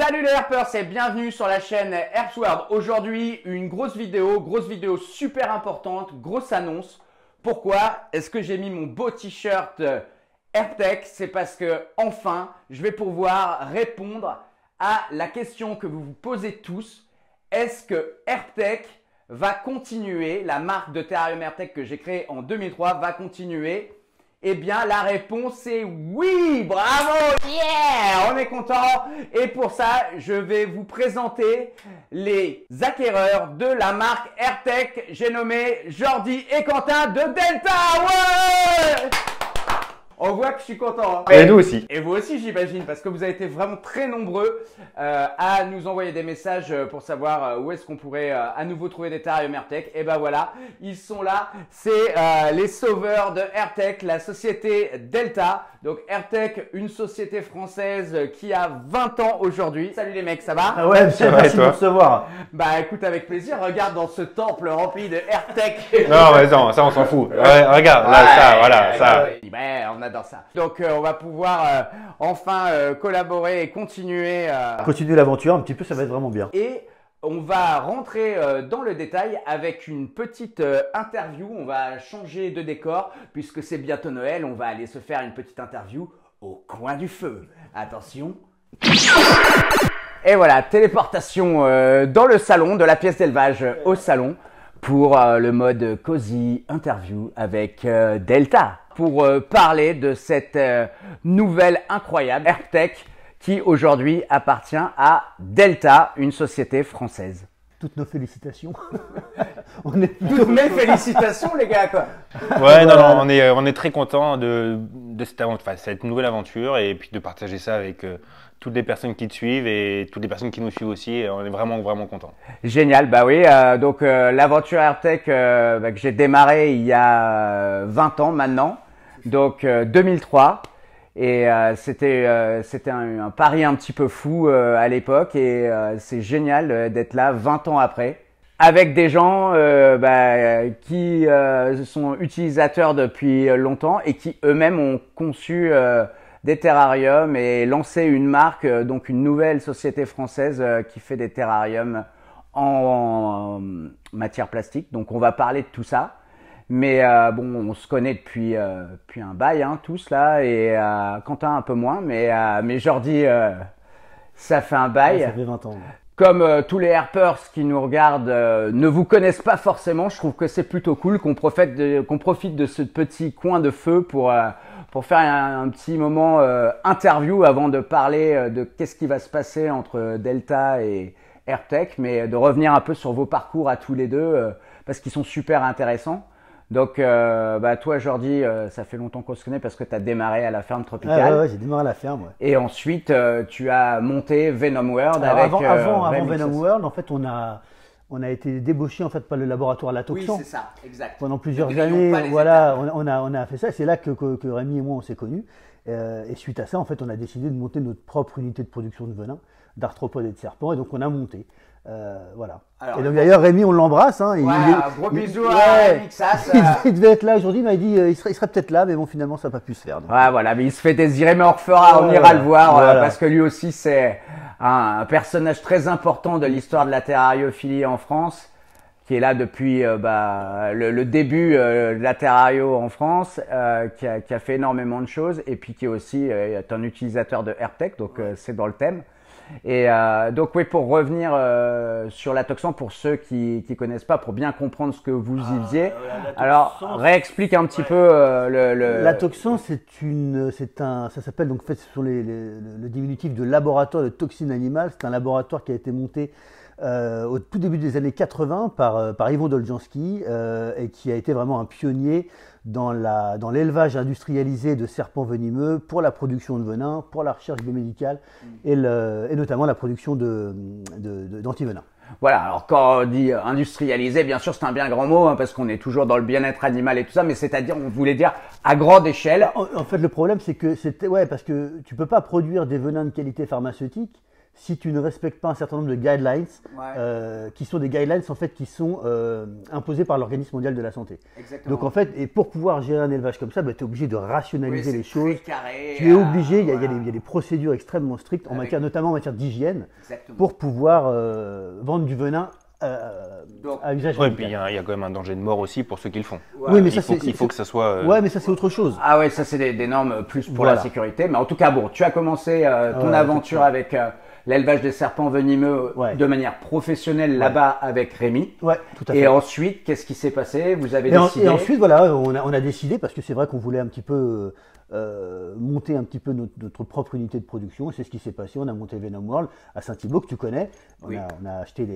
Salut les herpers et bienvenue sur la chaîne Herpsword. Aujourd'hui, une grosse vidéo, grosse vidéo super importante, grosse annonce. Pourquoi est-ce que j'ai mis mon beau t-shirt AirTech euh, C'est parce que enfin, je vais pouvoir répondre à la question que vous vous posez tous. Est-ce que AirTech va continuer, la marque de Terrarium AirTech que j'ai créée en 2003 va continuer eh bien, la réponse est oui! Bravo! Yeah! On est content! Et pour ça, je vais vous présenter les acquéreurs de la marque AirTech. J'ai nommé Jordi et Quentin de Delta! Ouais on voit que je suis content. Hein. Et, nous aussi. Et vous aussi, j'imagine, parce que vous avez été vraiment très nombreux euh, à nous envoyer des messages euh, pour savoir euh, où est-ce qu'on pourrait à nouveau trouver des tarifs AirTech. Et ben voilà, ils sont là. C'est les sauveurs de AirTech, la société Delta. Donc AirTech, une société française qui a 20 ans aujourd'hui. Salut les mecs, ça va ah Ouais, c'est merci de recevoir. Bah écoute, avec plaisir. Regarde dans ce temple rempli de AirTech. non, mais non, ça on s'en fout. regarde, là, ça, voilà, ça dans ça. Donc euh, on va pouvoir euh, enfin euh, collaborer et continuer. Continuer l'aventure un petit peu, ça va être vraiment bien. Et on va rentrer dans le détail avec une petite interview. On va changer de décor puisque c'est bientôt Noël. On va aller se faire une petite interview au coin du feu. Attention. Et voilà, téléportation dans le salon, de la pièce d'élevage au salon pour le mode Cozy Interview avec Delta pour euh, parler de cette euh, nouvelle incroyable AirTech qui aujourd'hui appartient à Delta, une société française. Toutes nos félicitations. on est Toutes mes félicitations les gars Ouais non, non on est euh, on est très content de, cette, enfin, cette nouvelle aventure et puis de partager ça avec toutes les personnes qui te suivent et toutes les personnes qui nous suivent aussi. On est vraiment, vraiment content. Génial, bah oui. donc l'aventure AirTech bah, que j'ai démarré il y a 20 ans maintenant. Donc 2003. Euh, et euh, c'était euh, un, pari un petit peu fou à l'époque et c'est génial d'être là 20 ans après avec des gens bah, qui sont utilisateurs depuis longtemps et qui eux-mêmes ont conçu des terrariums et lancé une marque, donc une nouvelle société française qui fait des terrariums en matière plastique. Donc on va parler de tout ça. Mais euh, bon, on se connaît depuis, euh, un bail, hein, tous là, et euh, Quentin un peu moins, mais, mais Jordi, ça fait un bail. ça fait 20 ans. Comme tous les Airpers qui nous regardent ne vous connaissent pas forcément, je trouve que c'est plutôt cool qu'on profite, profite, de ce petit coin de feu pour, pour faire un, un petit moment interview avant de parler de qu'est-ce qui va se passer entre Delta et AirTech, mais de revenir un peu sur vos parcours à tous les deux parce qu'ils sont super intéressants. Donc, euh, bah, toi, Jordi, euh, ça fait longtemps qu'on se connaît parce que tu as démarré à la ferme tropicale. Ah, ouais, j'ai démarré à la ferme. Et ensuite, euh, tu as monté Venom World avec. Avant, avant, Venom World, fait, on a, été débauché en fait par le laboratoire Latoxan. Oui, c'est ça, exact. Pendant plusieurs années, on, a, fait ça. C'est là que, Rémi et moi, on s'est connus. et suite à ça, en fait, on a décidé de monter notre propre unité de production de venin, d'arthropodes et de serpents. Et donc, on a monté. Euh, voilà. et donc d'ailleurs, Rémi, on l'embrasse. Hein, gros bisous à il, devait être là aujourd'hui, il m'a dit euh, il serait, peut-être là, mais bon, finalement, ça n'a pas pu se faire. voilà, mais il se fait désirer, mais on on ira le voir, euh, parce que lui aussi, c'est un, personnage très important de l'histoire de la terrariophilie en France, qui est là depuis bah, le, début de la terrario en France, qui a, fait énormément de choses, et puis qui est aussi est un utilisateur de AirTech, donc c'est dans le thème. Et euh, donc oui, pour revenir euh, sur la toxan, pour ceux qui ne connaissent pas, pour bien comprendre ce que vous y faisiez, ah, alors réexplique un petit peu euh, le, le, La toxon, c'est une, c'est un, ça s'appelle donc fait sur les, les, le diminutif de laboratoire de toxines animales. C'est un laboratoire qui a été monté euh, au tout début des années 80 par, euh, par Ivo euh, et qui a été vraiment un pionnier dans l'élevage industrialisé de serpents venimeux pour la production de venin, pour la recherche biomédicale et, et notamment la production d'antivenins. De, voilà, alors quand on dit industrialisé, bien sûr, c'est un bien grand mot, hein, parce qu'on est toujours dans le bien-être animal et tout ça, mais c'est-à-dire, on voulait dire à grande échelle. En, en fait, le problème, c'est que c'était, ouais, parce que tu peux pas produire des venins de qualité pharmaceutique si tu ne respectes pas un certain nombre de guidelines, euh, qui sont des guidelines en fait qui sont euh, imposées par l'Organisme mondial de la santé. Donc en fait, et pour pouvoir gérer un élevage comme ça, bah, tu es obligé de rationaliser les choses. tu es obligé, il y, a euh, des procédures extrêmement strictes, en matière, notamment en matière d'hygiène, pour pouvoir euh, vendre du venin à usage Et hein, il y, a quand même un danger de mort aussi pour ceux qui le font. Oui, mais il ça, faut, que ça soit. Ouais, mais ça c'est autre chose. Ah ouais, ça c'est des, normes plus pour la sécurité. Mais en tout cas, bon, tu as commencé ton aventure avec l'élevage des serpents venimeux euh, de manière professionnelle là-bas avec Rémi. Ouais, tout Et ensuite, qu'est-ce qui s'est passé Vous avez décidé. et ensuite, voilà, on a, décidé, parce que c'est vrai qu'on voulait un petit peu euh, euh, monter un petit peu notre, propre unité de production. C'est ce qui s'est passé. On a monté Venom World à Saint-Thibault, que tu connais. On, a, on a, acheté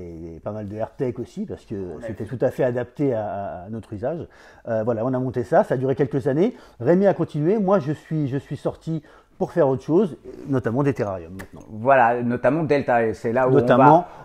pas mal de AirTech aussi, parce que c'était tout à fait adapté à, notre usage. voilà, on a monté ça. Ça a duré quelques années. Rémi a continué. Moi, je suis sorti pour faire autre chose, notamment des terrariums maintenant. Voilà, notamment Delta, et c'est là où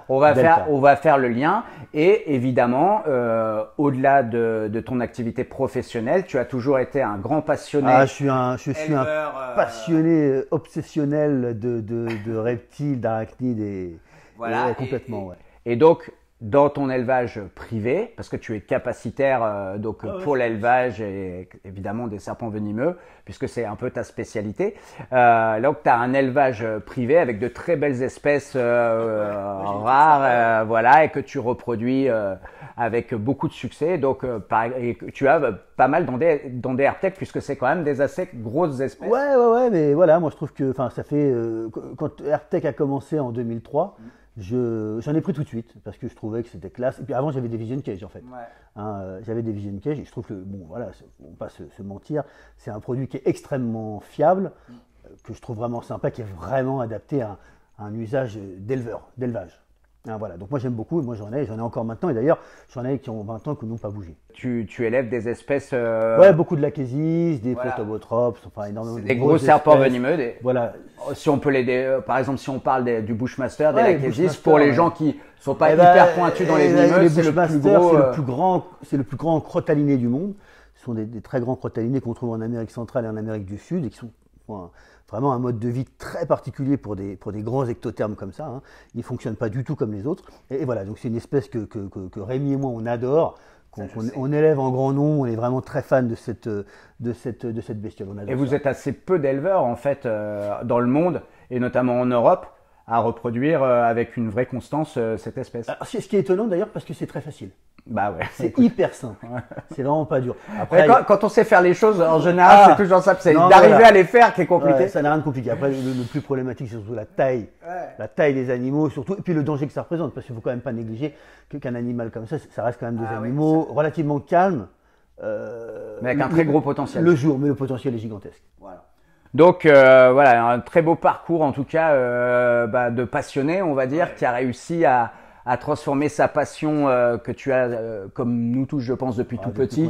on va, faire, on va faire le lien. Et évidemment, euh, au-delà de, ton activité professionnelle, tu as toujours été un grand passionné. Ah, je suis un, je suis un euh, passionné euh, obsessionnel de, reptiles, d'arachnides et, voilà, complètement. et donc, dans ton élevage privé, parce que tu es capacitaire euh, donc ah pour l'élevage et évidemment des serpents venimeux, puisque c'est un peu ta spécialité. Euh, donc tu as un élevage privé avec de très belles espèces euh, ah euh, rares, voilà, et que tu reproduis avec beaucoup de succès. Donc tu as pas mal dans des dans des e puisque c'est quand même des assez grosses espèces. Ouais ouais ouais, mais voilà, moi je trouve que enfin ça fait quand AirTech a commencé en 2003 j'en ai pris tout de suite parce que je trouvais que c'était classe. Et puis avant, j'avais des vision cage en fait. Hein, euh, j'avais des vision cage et je trouve que, bon, voilà, on pas se, mentir, c'est un produit qui est extrêmement fiable, mm. euh, que je trouve vraiment sympa, qui est vraiment adapté à un usage d'éleveur, d'élevage. Hein, voilà, donc moi j'aime beaucoup, moi j'en ai, j'en ai encore maintenant, et d'ailleurs j'en ai qui ont 20 ans que n'ont pas bougé. Tu, tu, élèves des espèces. Euh, ouais, beaucoup de lachesis, des voilà. enfin énormément. Des, des, gros serpents venimeux. Des... Voilà. Oh, si on peut les, euh, par exemple, si on parle du bushmaster, des ouais, pour les gens qui sont pas eh hyper ben, pointus dans eh les ben, venimeux, c'est le plus C'est le euh, plus grand, c'est le plus grand crotaliné du monde. Ce sont des, des très grands crotalinés qu'on trouve en Amérique centrale et en Amérique du Sud et qui sont vraiment un mode de vie très particulier pour des, pour des grands ectothermes comme ça. Hein. Ils ne fonctionnent pas du tout comme les autres. Et, voilà, donc c'est une espèce que, que, que, Rémi et moi, on adore. qu'on on, élève en grand nombre, on est vraiment très fan de cette, de cette, de cette bestiole. et vous êtes assez peu d'éleveurs, en fait, euh, dans le monde, et notamment en Europe, à reproduire euh, avec une vraie constance euh, cette espèce. C'est ce qui est étonnant d'ailleurs, parce que c'est très facile. Bah ouais. C'est hyper simple. Hein. C'est vraiment pas dur. Après, quand, on sait faire les choses, en général, ah. c'est toujours ça, C'est d'arriver à les faire qui est compliqué. ça n'a rien de compliqué. Après, le, plus problématique, c'est surtout la taille. La taille des animaux, surtout. Et puis le danger que ça représente. Parce qu'il faut quand même pas négliger qu'un animal comme ça, ça reste quand même des ah animaux relativement calmes. Euh, mais avec un très gros potentiel. Le jour, mais le potentiel est gigantesque. Voilà. Donc euh, voilà, un très beau parcours en tout cas euh, bah, de passionné, on va dire, qui a réussi à, à transformer sa passion euh, que tu as, euh, comme nous tous, je pense, depuis ah, tout petit,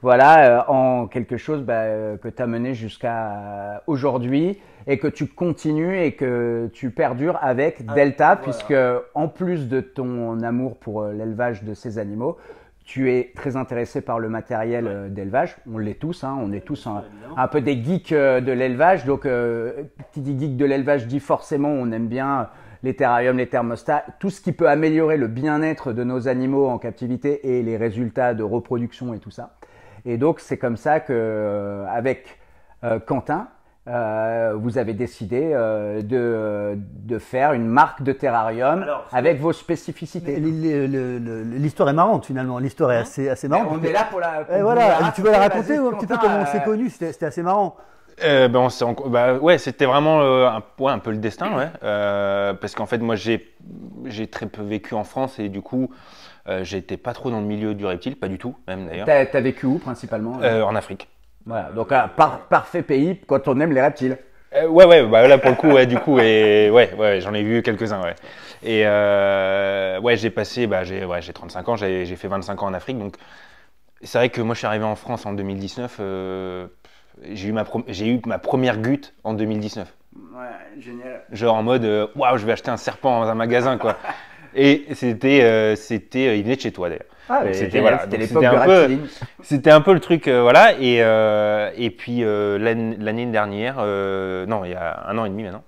voilà, euh, en quelque chose bah, que tu as mené jusqu'à aujourd'hui et que tu continues et que tu perdures avec ah, Delta, puisque en plus de ton amour pour l'élevage de ces animaux, tu es très intéressé par le matériel d'élevage. On l'est tous, hein. on est tous un, peu des geeks de l'élevage. Donc, qui dit geek de l'élevage dit forcément on aime bien les terrariums, les thermostats, tout ce qui peut améliorer le bien-être de nos animaux en captivité et les résultats de reproduction et tout ça. Et donc c'est comme ça que euh, avec euh, Quentin, euh, vous avez décidé de, faire une marque de terrarium avec vos spécificités. L'histoire est marrante finalement, l'histoire est hein assez, assez marrante. on est là pour la. Eh, tu veux la raconter ou un petit peu comment on s'est connus, c'était assez marrant euh, ben, bah, ouais, c'était vraiment euh, un, un peu le destin, ouais. Euh, parce qu'en fait, moi, j'ai, j'ai très peu vécu en France et du coup, euh, j'étais pas trop dans le milieu du reptile, pas du tout, même d'ailleurs. T'as, as vécu où principalement En Afrique. Voilà, donc un ah, parfait pays quand on aime les reptiles. ouais, ouais, bah, là pour le coup, du coup, et ouais, ouais, j'en ai vu quelques-uns, ouais. Et ouais, j'ai passé, bah, j'ai, ouais, 35 ans, j'ai, fait 25 ans en Afrique, donc c'est vrai que moi, je suis arrivé en France en 2019 j'ai eu, ma première goutte en 2019. Ouais, génial. Genre en mode, euh, waouh, je vais acheter un serpent dans un magasin, quoi. Et c'était, euh, c'était, euh, il venait de chez toi d'ailleurs. Ah, c'était c'était un peu, c'était un peu le truc, voilà. Et puis l'année dernière, non, il y a un an et demi maintenant,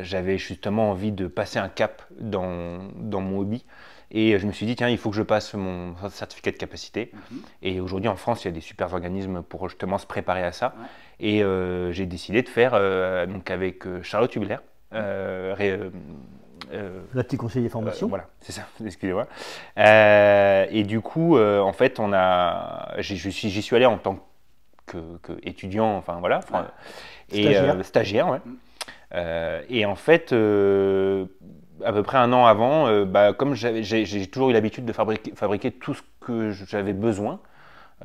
j'avais justement envie de passer un cap dans dans mon hobby. Et je me suis dit, tiens, il faut que je passe mon certificat de capacité. Mhm. Et aujourd'hui, en France, il y a des super organismes pour justement se préparer à ça. Et euh, j'ai décidé de faire, euh, donc avec euh, Charlotte Hubler, la petite conseiller formation. voilà, c'est ça, excusez-moi. et du coup, en fait, on a, j'y suis, suis allé en tant que, étudiant, enfin voilà, et stagiaire, stagiaire ouais. Mm. et en fait, à peu près un an avant, euh, bah, comme j'ai toujours eu l'habitude de fabriquer, fabriquer, tout ce que j'avais besoin,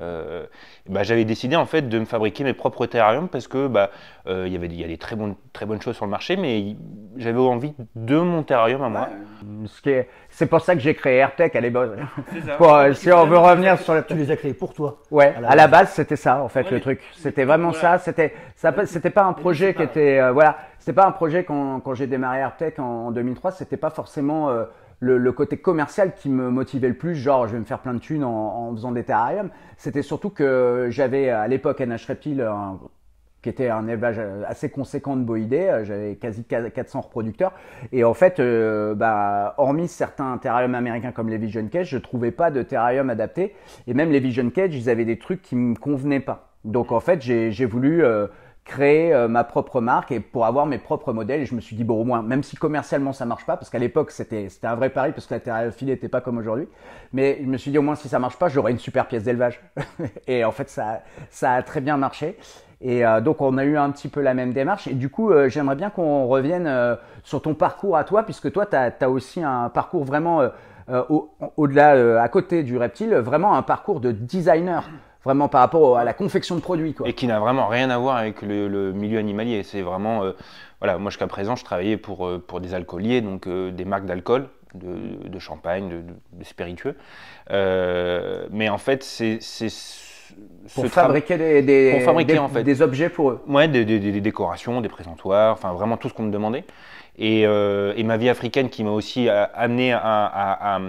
euh, bah, j'avais décidé en fait de me fabriquer mes propres terrariums parce que bah, il euh, y avait il y des très bonnes, très bonnes choses sur le marché, mais j'avais envie de mon terrarium à moi. C'est pour ça que j'ai créé AirTech à l'époque. Euh, si on veut revenir sur la Tu les as créés pour toi. Ouais, à la, base, c'était ça en fait le truc. C'était vraiment ça. C'était ça, c'était pas un projet qui était. Euh, voilà. C'était pas un projet quand, quand j'ai démarré AirTech en, en 2003. C'était pas forcément le, côté commercial qui me motivait le plus, genre je vais me faire plein de thunes en, faisant des terrariums, c'était surtout que j'avais à l'époque NH Reptile, qui était un élevage assez conséquent de boïdés, j'avais quasi 400 reproducteurs, et en fait, euh, bah, hormis certains terrariums américains comme les Vision Cage, je ne trouvais pas de terrarium adapté, et même les Vision Cage, ils avaient des trucs qui ne me convenaient pas. Donc en fait, j'ai voulu... Euh, créer euh, ma propre marque et pour avoir mes propres modèles. Et je me suis dit, bon, au moins, même si commercialement ça marche pas, parce qu'à l'époque c'était un vrai pari, parce que la terre filée n'était pas comme aujourd'hui, mais je me suis dit, au moins, si ça marche pas, j'aurai une super pièce d'élevage. et en fait, ça, ça a très bien marché. Et euh, donc, on a eu un petit peu la même démarche. Et du coup, euh, j'aimerais bien qu'on revienne sur ton parcours à toi, puisque toi, tu as, aussi un parcours vraiment au-delà, à côté du reptile, vraiment un parcours de designer vraiment par rapport à la confection de produits. Quoi. Et qui n'a vraiment rien à voir avec le, milieu animalier. C'est vraiment, euh, voilà, moi jusqu'à présent, je travaillais pour, euh, pour des alcooliers, donc euh, des marques d'alcool, de, de, champagne, de, spiritueux. mais en fait, c'est pour fabriquer des, en fait. des objets pour eux. Ouais, des, des, décorations, des présentoirs, enfin vraiment tout ce qu'on me demandait. Euh, et, ma vie africaine qui m'a aussi euh, amené à,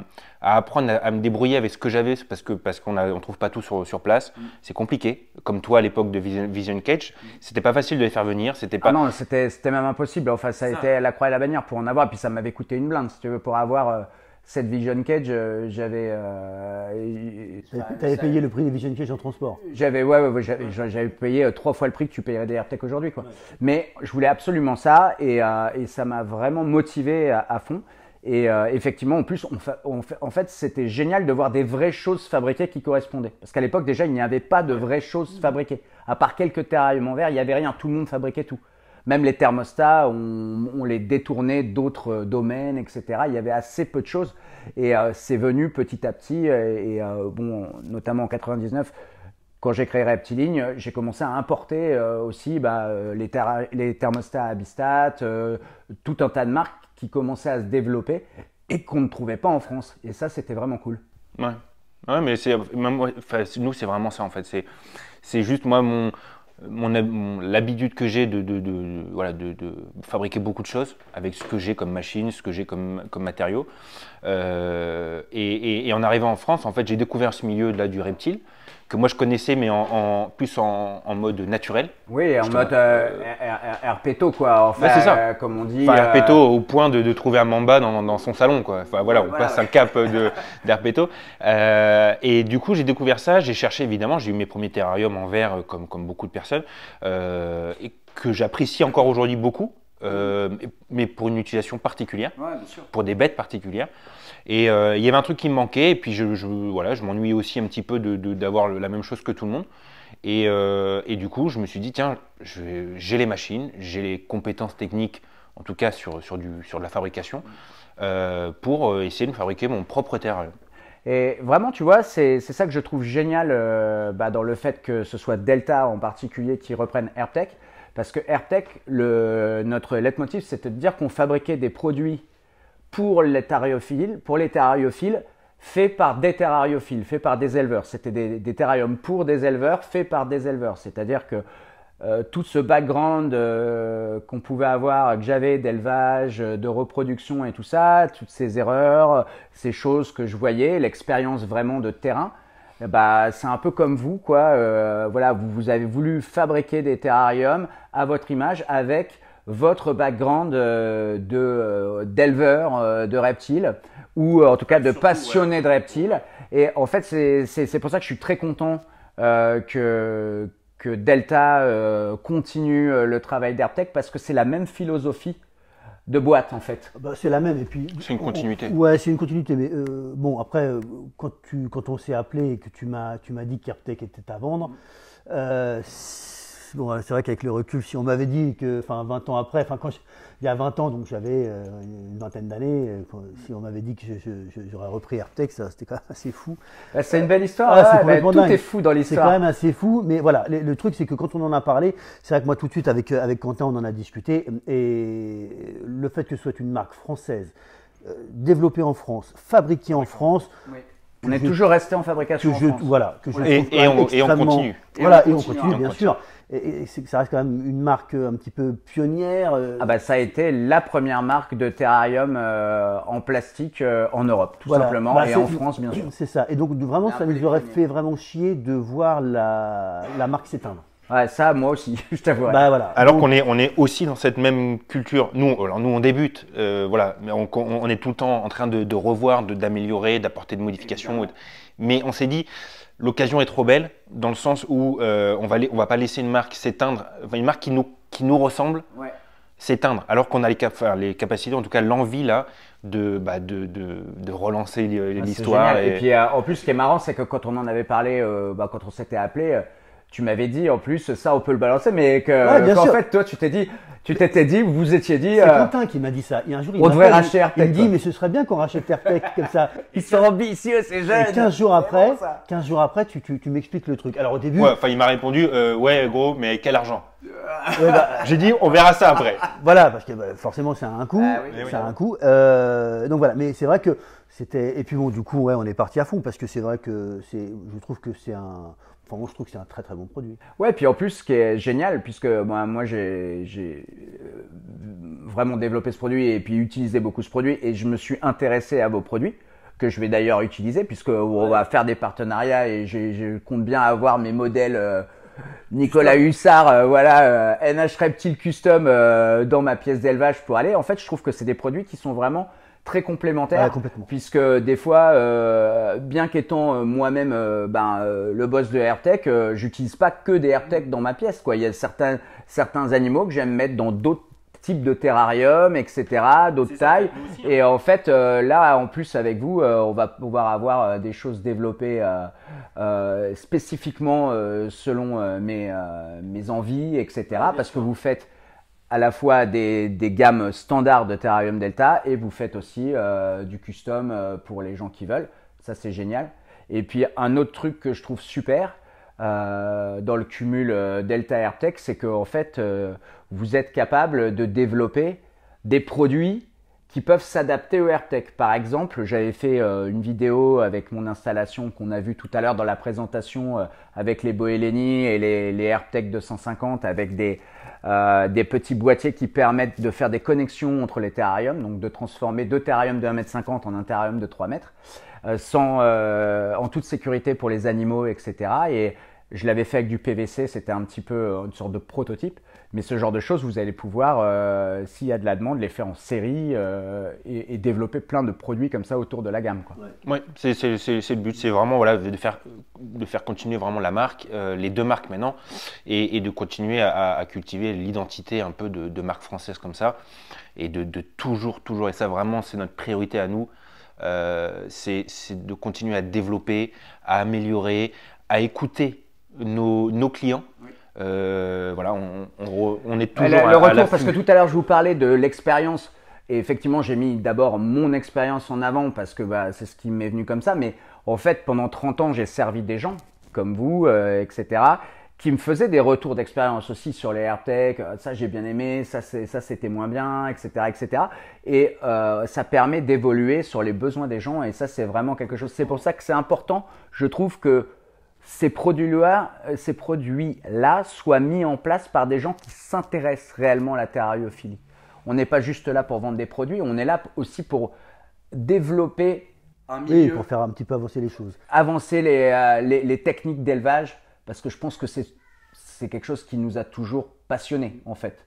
apprendre à, me débrouiller avec ce que j'avais, parce que parce qu'on ne trouve pas tout sur, sur place. Mm. C'est compliqué. Comme toi à l'époque de Vision, Cage, Cage, mm. c'était pas facile de les faire venir. C'était pas. Ah non, c'était même impossible. Enfin, ça a été la croix et la bannière pour en avoir. Puis ça m'avait coûté une blinde, si tu veux, pour avoir. Euh, cette Vision Cage, euh, j'avais. Euh, avais payé le prix des Vision Cage en transport. J'avais, j'avais payé euh, trois fois le prix que tu payerais des AirTech aujourd'hui, quoi. Mais je voulais absolument ça et, euh, ça m'a vraiment motivé à, fond. Et effectivement, en plus, en fait, c'était génial de voir des vraies choses fabriquées qui correspondaient. Parce qu'à l'époque, déjà, il n'y avait pas de vraies choses fabriquées. À part quelques en verts, il n'y avait rien. Tout le monde fabriquait tout. Même les thermostats, on, les détournait d'autres euh, domaines, etc. Il y avait assez peu de choses. Et euh, c'est venu petit à petit. Et, euh, bon, notamment en 99, quand j'ai créé Reptiligne, j'ai commencé à importer aussi bah, les, les, thermostats Abistat, tout un tas de marques qui commençaient à se développer et qu'on ne trouvait pas en France. Et ça, c'était vraiment cool. Ouais. Ouais, mais nous, c'est vraiment ça en fait. c'est juste moi, mon, l'habitude que j'ai de, fabriquer beaucoup de choses avec ce que j'ai comme machine, ce que j'ai comme, comme matériaux. Euh, et, en arrivant en France, en fait, j'ai découvert ce milieu là du reptile que moi je connaissais, mais en, en plus en, en, mode naturel. Oui, en mode euh, euh quoi. Enfin, bah, ça. Euh, comme on dit. Enfin, euh, au point de, de, trouver un mamba dans, dans, son salon, quoi. Enfin, voilà, on passe un cap euh, et du coup, j'ai découvert ça, j'ai cherché, évidemment, j'ai eu mes premiers terrariums en verre, comme, comme beaucoup de personnes, et que j'apprécie encore aujourd'hui beaucoup euh, mais pour une utilisation particulière, pour des bêtes particulières. Et euh, il y avait un truc qui me manquait, et puis je, voilà, je m'ennuyais aussi un petit peu d'avoir de, d'avoir la même chose que tout le monde. Et, euh, et du coup, je me suis dit, tiens, j'ai les machines, j'ai les compétences techniques, en tout cas sur, sur, du, sur de la fabrication, pour essayer de fabriquer mon propre terrain. Et vraiment, tu vois, c'est ça que je trouve génial bah, dans le fait que ce soit Delta en particulier qui reprenne AirTech. Parce que AirTech, notre leitmotiv, c'était de dire qu'on fabriquait des produits pour les terrariophiles, pour les terrariophiles, faits par des terrariophiles, faits par des éleveurs. C'était des, terrariums pour des éleveurs, faits par des éleveurs. C'est-à-dire que euh, tout ce background euh, qu'on pouvait avoir, que j'avais d'élevage, euh, de reproduction et tout ça, toutes ces erreurs, ces choses que je voyais, l'expérience vraiment de terrain, eh bah, c'est un peu comme vous, quoi. Euh, voilà, vous, avez voulu fabriquer des terrariums à votre image avec votre background euh, de euh, d'éleveur de reptiles ou en tout cas de passionné de reptiles. Et en fait, c'est pour ça que je suis très content que que Delta continue le travail d'AirTech parce que c'est la même philosophie de boîte en fait. Ah bah, c'est la même et puis. C'est une continuité. ouais, c'est une continuité. Mais euh, bon, après, euh, quand, tu, quand on s'est appelé et que tu m'as, tu m'as dit qu'Airtech était à vendre, euh, bon, c'est vrai qu'avec le recul, si on m'avait dit que, enfin, 20 ans après, enfin, il y a 20 ans, donc j'avais euh, une vingtaine d'années, euh, si on m'avait dit que j'aurais repris e Artex, c'était quand même assez fou. Eh, c'est une belle histoire. Ah, fou dans l'histoire. C'est quand même assez fou, mais voilà, le, truc, c'est que quand on en a parlé, c'est vrai que moi, tout de suite, avec, euh, avec Quentin, on en a discuté, et le fait que ce soit une marque française, développée en France, fabriquée en France, On est toujours resté en fabrication. Voilà, que je et, et, on, continue. Voilà, et on continue, bien sûr et, ça reste quand même une marque euh, un petit peu pionnière. Euh. Ah bah ça a été la première marque de terrarium euh, en plastique en Europe, tout simplement, bah, et en France bien sûr. C'est ça. Et donc vraiment, ah, ça nous aurait fait vraiment chier de voir la, la marque s'éteindre. Ouais, ça, moi aussi, je t'avoue. Bah, voilà. Alors qu'on est, on est aussi dans cette même culture. Nous, alors, nous on débute, voilà, mais on, est tout le temps en train de, de revoir, d'améliorer, d'apporter de modifications. Mais on s'est dit, l'occasion est trop belle dans le sens où euh, on va va pas laisser une marque s'éteindre, une marque qui nous qui nous ressemble s'éteindre, alors qu'on a les, les capacités, en tout cas l'envie là de, bah, relancer euh, ah, l'histoire. et... puis euh, en plus, ce qui est marrant, c'est que quand on en avait parlé, bah, quand on s'était appelé tu m'avais dit en plus ça on peut le balancer, mais que en qu'en fait toi tu t'es dit, tu t'étais dit, vous étiez dit. C'est euh, Quentin qui m'a dit ça. Il y a un jour il on devrait racheter dit mais ce serait bien qu'on rachète AirTech comme ça. Ils sont ambitieux ces jeunes. Et 15 jours après, jours après tu, tu, m'expliques le truc. Alors au début. enfin il m'a répondu euh, ouais gros mais quel argent. Bah, J'ai dit, on verra ça après. Voilà, parce que bah, forcément, c'est un coût. Ah eh c'est un coup. Euh, donc voilà, mais c'est vrai que c'était. Et puis bon, du coup, ouais, on est parti à fond parce que c'est vrai que c'est. Je trouve que c'est un je trouve que c'est un très très bon produit. Ouais, puis en plus, ce qui est génial, puisque moi, j'ai euh, vraiment développé ce produit et puis utilisé beaucoup ce produit, et je me suis intéressé à vos produits que je vais d'ailleurs utiliser puisque on va faire des partenariats et j'ai je compte bien avoir mes modèles euh, Nicolas Hussard, euh, voilà, NH euh, Reptile Custom euh, dans ma pièce d'élevage pour aller. En fait, je trouve que c'est des produits qui sont vraiment très complémentaires, puisque des fois, bien qu'étant moi-même ben, le boss de AirTech, j'utilise pas que des AirTech dans ma pièce. Quoi. Il y a certains, certains animaux que j'aime mettre dans d'autres types de terrarium, etc., d'autres tailles. Hein. Et en fait, euh, là, en plus avec vous, euh, on va pouvoir avoir euh, des choses développées spécifiquement selon mes, envies, etc., parce que vous faites à la fois des, des, gammes standards de Terrarium Delta et vous faites aussi du custom pour les gens qui veulent. Ça, c'est génial. Et puis, un autre truc que je trouve super, euh, dans le cumul euh, Delta AirTech, c'est que fait, euh, vous êtes capable de développer des produits qui peuvent s'adapter au AirTech. Par exemple, j'avais fait une vidéo avec mon installation qu'on a vue tout à l'heure dans la présentation avec les Boeleni et les, AirTech 250 avec des, petits boîtiers qui permettent de faire des connexions entre les terrariums, donc de transformer deux terrariums de 1m50 en un terrarium de 3 mètres. Euh, sans, euh, en toute sécurité pour les animaux, etc. Et je l'avais fait avec du PVC, c'était un petit peu euh, une sorte de prototype. Mais ce genre de choses, vous allez pouvoir, s'il y a de la demande, les faire en série et, développer plein de produits comme ça autour de la gamme. Oui, c'est, le but, c'est vraiment de, faire, continuer vraiment la marque, les deux marques maintenant, et, de continuer à, cultiver l'identité un peu de, de, marque française comme ça, et de, de toujours, toujours, et ça vraiment, c'est notre priorité à nous, euh, c'est de continuer à développer, à améliorer, à écouter nos, clients. Euh, voilà, on, est toujours. Le, le retour, parce que tout à l'heure, je vous parlais de l'expérience. Et effectivement, j'ai mis d'abord mon expérience en avant parce que bah, c'est ce qui m'est venu comme ça. Mais en fait, pendant 30 ans, j'ai servi des gens comme vous, euh, etc qui me faisait des retours d'expérience aussi sur les Tech, euh, ça j'ai bien aimé, ça ça c'était moins bien, etc. etc. Et euh, ça permet d'évoluer sur les besoins des gens et ça c'est vraiment quelque chose. C'est pour ça que c'est important, je trouve que ces produits-là, euh, ces produits-là soient mis en place par des gens qui s'intéressent réellement à la terrariophilie. On n'est pas juste là pour vendre des produits, on est là aussi pour développer un milieu. Oui, pour faire un petit peu avancer les choses. Avancer les techniques d'élevage parce que je pense que c'est c'est quelque chose qui nous a toujours passionnés, en fait.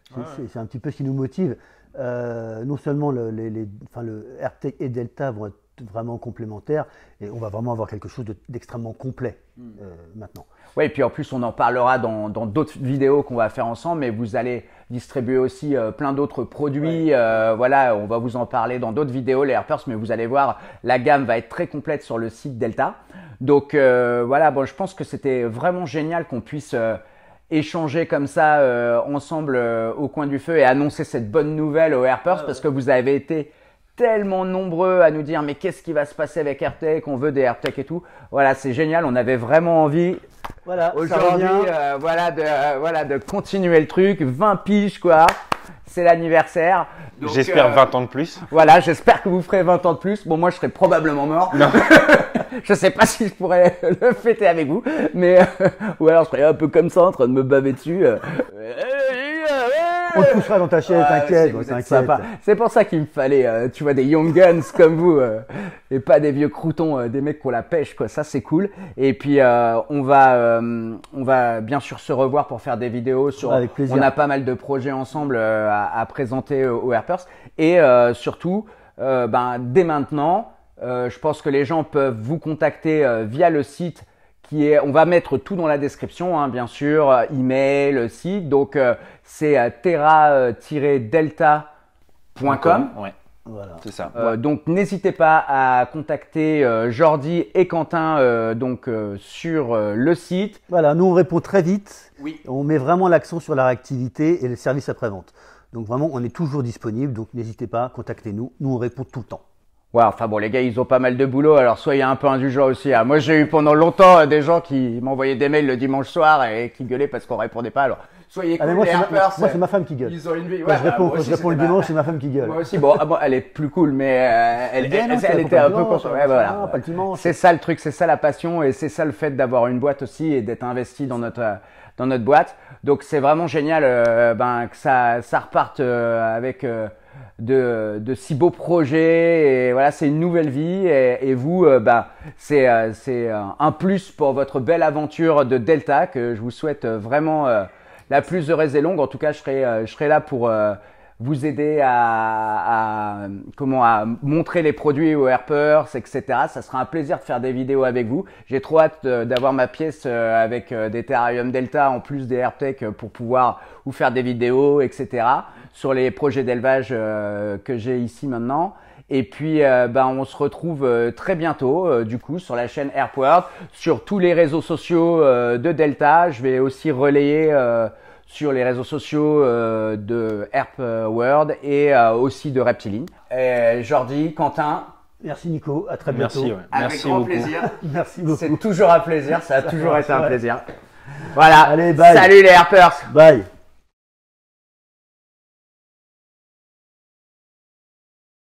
C'est un petit peu ce qui nous motive. Euh, non seulement le, les, les enfin le RT et Delta vont être vraiment complémentaires, et on va vraiment avoir quelque chose d'extrêmement complet hmm. euh, maintenant. Oui, et puis en plus, on en parlera dans d'autres vidéos qu'on va faire ensemble, mais vous allez distribuer aussi euh, plein d'autres produits. Euh, voilà, on va vous en parler dans d'autres vidéos, les AirPurse mais vous allez voir, la gamme va être très complète sur le site Delta. Donc euh, voilà, bon, je pense que c'était vraiment génial qu'on puisse échanger comme ça ensemble au coin du feu et annoncer cette bonne nouvelle aux Airpers ah parce que vous avez été tellement nombreux à nous dire mais qu'est-ce qui va se passer avec AirTech, on veut des AirTech et tout. Voilà, c'est génial, on avait vraiment envie voilà, Aujourd'hui, euh, voilà, de, euh, voilà, de continuer le truc. 20 piges, quoi. C'est l'anniversaire. J'espère 20 euh, ans de plus. Voilà, j'espère que vous ferez 20 ans de plus. Bon, moi, je serai probablement mort. Non. je sais pas si je pourrais le fêter avec vous, mais ou alors je serais un peu comme ça en train de me baver dessus on te dans ta chaise, t'inquiète, C'est pour ça qu'il me fallait, euh, tu vois, des young guns comme vous, euh, et pas des vieux croutons, euh, des mecs qu'on la pêche, quoi. Ça, c'est cool. Et puis, on va, on va bien sûr se revoir pour faire des vidéos sur. Avec plaisir. On a pas mal de projets ensemble à, présenter aux Herpers. Et surtout, ben, dès maintenant, je pense que les gens peuvent vous contacter via le site on va mettre tout dans la description, hein, bien sûr, euh, email, euh, site. Donc euh, c'est terra-delta.com. Ouais. Voilà. C'est ça. Donc n'hésitez pas à contacter Jordi et Quentin donc sur le site. Voilà, nous on répond très vite. Oui. On met vraiment l'accent sur la réactivité et le service après-vente. Donc vraiment, on est toujours disponible. Donc n'hésitez pas, contactez-nous. Nous on répond tout le temps. Ouais, enfin bon, les gars, ils ont pas mal de boulot, alors soyez un peu indulgents aussi. Hein. Moi, j'ai eu pendant longtemps euh, des gens qui m'envoyaient des mails le dimanche soir et qui gueulaient parce qu'on répondait pas. Alors, soyez ah, cool, moi, c'est ma, femme qui gueule. Ils ont une vie. ouais, je réponds, bah, je réponds le dimanche, c'est ma femme qui gueule. Moi aussi. Bon, ah, elle est plus cool, mais euh, elle, elle, était un peu contre. Ouais, voilà. C'est ça le truc, c'est ça la passion et c'est ça le fait d'avoir une boîte aussi et d'être investi dans notre dans notre boîte. Donc, c'est vraiment génial euh, ben, que ça ça reparte avec de, si beaux projets. Et voilà, c'est une nouvelle vie. Et, vous, euh, bah, c'est euh, euh, un plus pour votre belle aventure de Delta que je vous souhaite vraiment la plus heureuse et longue. En tout cas, je serai, là pour vous aider à, comment à montrer les produits aux Airpers, etc. Ça sera un plaisir de faire des vidéos avec vous. J'ai trop hâte d'avoir ma pièce avec des Terrarium Delta en plus des AirTech pour pouvoir vous faire des vidéos, etc sur les projets d'élevage euh, que j'ai ici maintenant. Et puis, euh, ben, on se retrouve euh, très bientôt, du coup, sur la chaîne Airport, sur tous les réseaux sociaux de Delta. Je vais aussi relayer sur les réseaux sociaux de Herp World et aussi de Reptiline. Jordi, Quentin. Merci Nico, à très bientôt. Merci, Avec grand plaisir. Merci C'est toujours un plaisir, ça a toujours été un plaisir. Voilà. Allez, bye. Salut les Herpers. Bye.